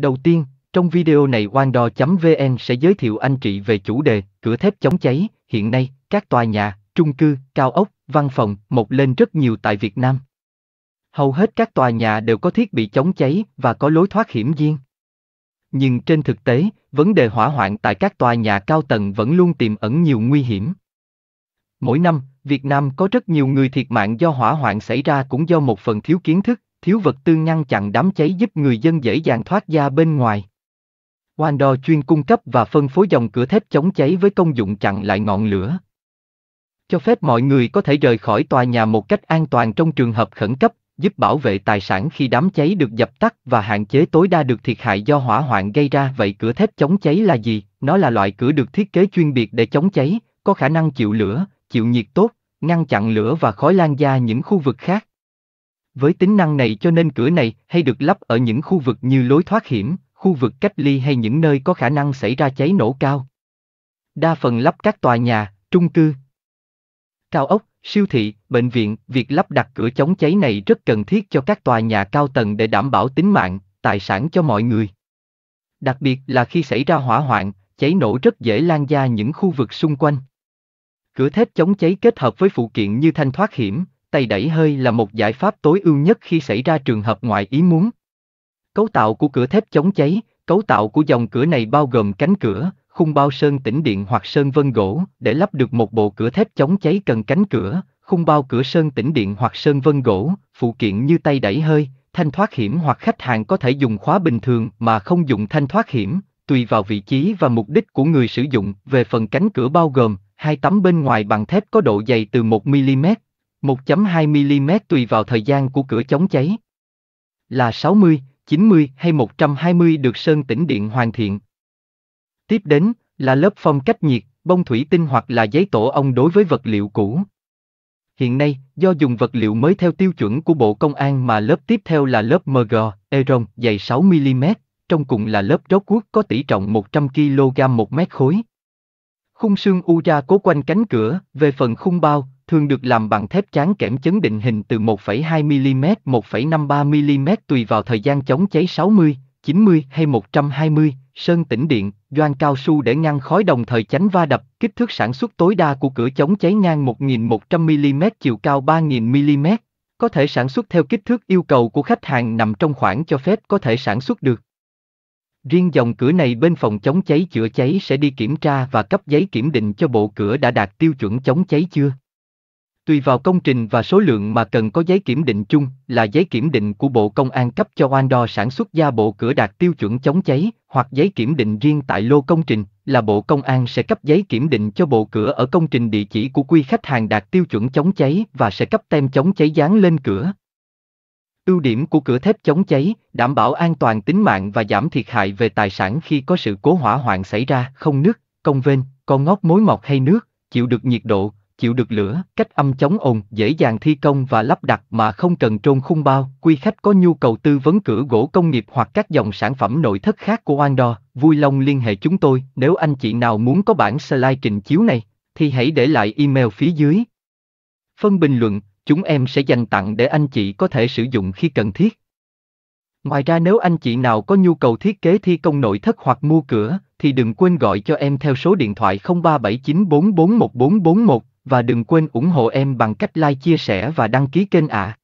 Đầu tiên, trong video này wando.vn sẽ giới thiệu anh chị về chủ đề cửa thép chống cháy, hiện nay các tòa nhà, trung cư, cao ốc, văn phòng mọc lên rất nhiều tại Việt Nam. Hầu hết các tòa nhà đều có thiết bị chống cháy và có lối thoát hiểm riêng. Nhưng trên thực tế, vấn đề hỏa hoạn tại các tòa nhà cao tầng vẫn luôn tiềm ẩn nhiều nguy hiểm. Mỗi năm, Việt Nam có rất nhiều người thiệt mạng do hỏa hoạn xảy ra cũng do một phần thiếu kiến thức, thiếu vật tư ngăn chặn đám cháy giúp người dân dễ dàng thoát ra bên ngoài. Wando chuyên cung cấp và phân phối dòng cửa thép chống cháy với công dụng chặn lại ngọn lửa. Cho phép mọi người có thể rời khỏi tòa nhà một cách an toàn trong trường hợp khẩn cấp, giúp bảo vệ tài sản khi đám cháy được dập tắt và hạn chế tối đa được thiệt hại do hỏa hoạn gây ra. Vậy cửa thép chống cháy là gì? Nó là loại cửa được thiết kế chuyên biệt để chống cháy, có khả năng chịu lửa, chịu nhiệt tốt, ngăn chặn lửa và khói lan ra những khu vực khác. Với tính năng này cho nên cửa này hay được lắp ở những khu vực như lối thoát hiểm, khu vực cách ly hay những nơi có khả năng xảy ra cháy nổ cao. Đa phần lắp các tòa nhà, trung cư, cao ốc, siêu thị, bệnh viện, việc lắp đặt cửa chống cháy này rất cần thiết cho các tòa nhà cao tầng để đảm bảo tính mạng, tài sản cho mọi người. Đặc biệt là khi xảy ra hỏa hoạn, cháy nổ rất dễ lan ra những khu vực xung quanh. Cửa thép chống cháy kết hợp với phụ kiện như thanh thoát hiểm, tay đẩy hơi là một giải pháp tối ưu nhất khi xảy ra trường hợp ngoại ý muốn. Cấu tạo của cửa thép chống cháy, cấu tạo của dòng cửa này bao gồm cánh cửa, khung bao sơn tĩnh điện hoặc sơn vân gỗ, để lắp được một bộ cửa thép chống cháy cần cánh cửa, khung bao cửa sơn tĩnh điện hoặc sơn vân gỗ, phụ kiện như tay đẩy hơi, thanh thoát hiểm hoặc khách hàng có thể dùng khóa bình thường mà không dùng thanh thoát hiểm, tùy vào vị trí và mục đích của người sử dụng. Về phần cánh cửa bao gồm, hai tấm bên ngoài bằng thép có độ dày từ 1mm 1.2 mm tùy vào thời gian của cửa chống cháy. Là 60, 90 hay 120 được sơn tĩnh điện hoàn thiện. Tiếp đến là lớp phong cách nhiệt, bông thủy tinh hoặc là giấy tổ ong đối với vật liệu cũ. Hiện nay, do dùng vật liệu mới theo tiêu chuẩn của Bộ Công an mà lớp tiếp theo là lớp MG, Eron dày 6mm, trong cùng là lớp rốt quốc có tỷ trọng 100kg 1 mét khối. Khung xương u ra cố quanh cánh cửa, về phần khung bao, thường được làm bằng thép tráng kẽm chấn định hình từ 1,2mm, 1,53mm tùy vào thời gian chống cháy 60, 90 hay 120, sơn tĩnh điện, doan cao su để ngăn khói đồng thời tránh va đập, kích thước sản xuất tối đa của cửa chống cháy ngang 1.100mm chiều cao 3.000mm, có thể sản xuất theo kích thước yêu cầu của khách hàng nằm trong khoảng cho phép có thể sản xuất được. Riêng dòng cửa này bên phòng chống cháy chữa cháy sẽ đi kiểm tra và cấp giấy kiểm định cho bộ cửa đã đạt tiêu chuẩn chống cháy chưa. Tùy vào công trình và số lượng mà cần có giấy kiểm định chung là giấy kiểm định của Bộ Công an cấp cho đo sản xuất ra bộ cửa đạt tiêu chuẩn chống cháy hoặc giấy kiểm định riêng tại lô công trình là Bộ Công an sẽ cấp giấy kiểm định cho bộ cửa ở công trình địa chỉ của quy khách hàng đạt tiêu chuẩn chống cháy và sẽ cấp tem chống cháy dán lên cửa. Ưu điểm của cửa thép chống cháy, đảm bảo an toàn tính mạng và giảm thiệt hại về tài sản khi có sự cố hỏa hoạn xảy ra, không nứt, công vênh, con ngót mối mọt hay nước, chịu được nhiệt độ, chịu được lửa, cách âm chống ồn, dễ dàng thi công và lắp đặt mà không cần trôn khung bao. Quý khách có nhu cầu tư vấn cửa gỗ công nghiệp hoặc các dòng sản phẩm nội thất khác của Andor, vui lòng liên hệ chúng tôi. Nếu anh chị nào muốn có bản slide trình chiếu này, thì hãy để lại email phía dưới. Phân bình luận, chúng em sẽ dành tặng để anh chị có thể sử dụng khi cần thiết. Ngoài ra nếu anh chị nào có nhu cầu thiết kế thi công nội thất hoặc mua cửa, thì đừng quên gọi cho em theo số điện thoại 0379441441 và đừng quên ủng hộ em bằng cách like chia sẻ và đăng ký kênh ạ. À.